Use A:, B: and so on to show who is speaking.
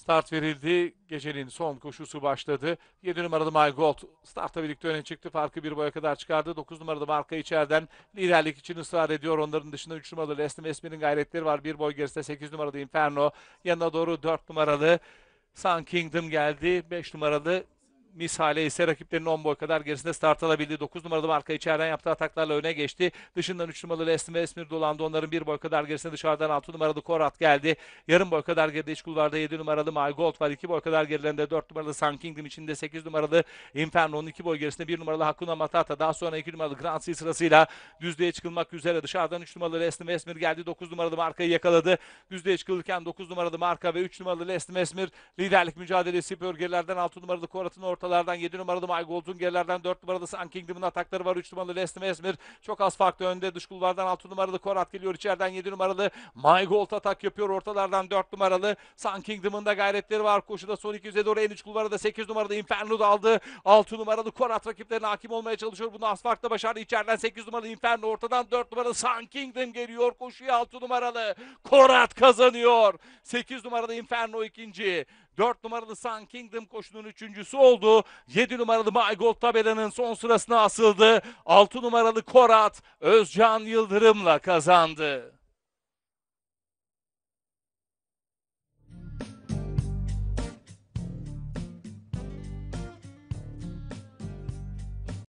A: Start verildi. Gecenin son koşusu başladı. 7 numaralı My God startta birlikte öne çıktı. Farkı bir boya kadar çıkardı. 9 numaralı marka içeriden liderlik için ısrar ediyor. Onların dışında 3 numaralı Leslie Mesmi'nin gayretleri var. Bir boy gerisinde 8 numaralı Inferno. Yanına doğru 4 numaralı Sun Kingdom geldi. 5 numaralı Misale ise rakiplerinin 10 boy kadar gerisinde start alabildi. 9 numaralı marka içeriden yaptığı ataklarla öne geçti. Dışından 3 numaralı Esmi ve Esmir dolandı. Onların 1 boy kadar gerisinde dışarıdan 6 numaralı Korat geldi. Yarım boy kadar geride iç kulvarda 7 numaralı My Gold var. 2 boy kadar gerilerinde 4 numaralı Sun Kingdom içinde 8 numaralı Inferno'nun 2 boy gerisinde 1 numaralı Hakuna Matata. Daha sonra 2 numaralı Grand Sea sırasıyla düzleye çıkılmak üzere. Dışarıdan 3 numaralı Esmi ve Esmir geldi. 9 numaralı markayı yakaladı. Düzleye çıkılırken 9 numaralı marka ve 3 numaralı Esmi ve Esmir liderlik mücadelesi yapıyor. Gerilerden 6 numaralı Korat'ın orta ortalardan 7 numaralı Maygolzun gerilerden 4 numaralı Sun Kingdom'un atakları var. 3 numaralı Leslie Mesmer çok az farklı önde. Dış kulvardan 6 numaralı Korat geliyor. içeriden 7 numaralı Gold atak yapıyor. Ortalardan 4 numaralı Sun Kingdom'un da gayretleri var. Koşuda son 200'e doğru en iç kulvarda 8 numaralı Inferno da aldı. 6 numaralı Korat rakiplerine hakim olmaya çalışıyor. Bunu az asfaltta başardı. İçeriden 8 numaralı Inferno ortadan 4 numaralı Sun Kingdom geliyor. Koşuya 6 numaralı Korat kazanıyor. 8 numaralı Inferno ikinci. 4 numaralı Sun Kingdom koşunun üçüncüsü oldu. 7 numaralı My Gold tabelanın son sırasına asıldı. 6 numaralı Korat Özcan Yıldırım'la kazandı.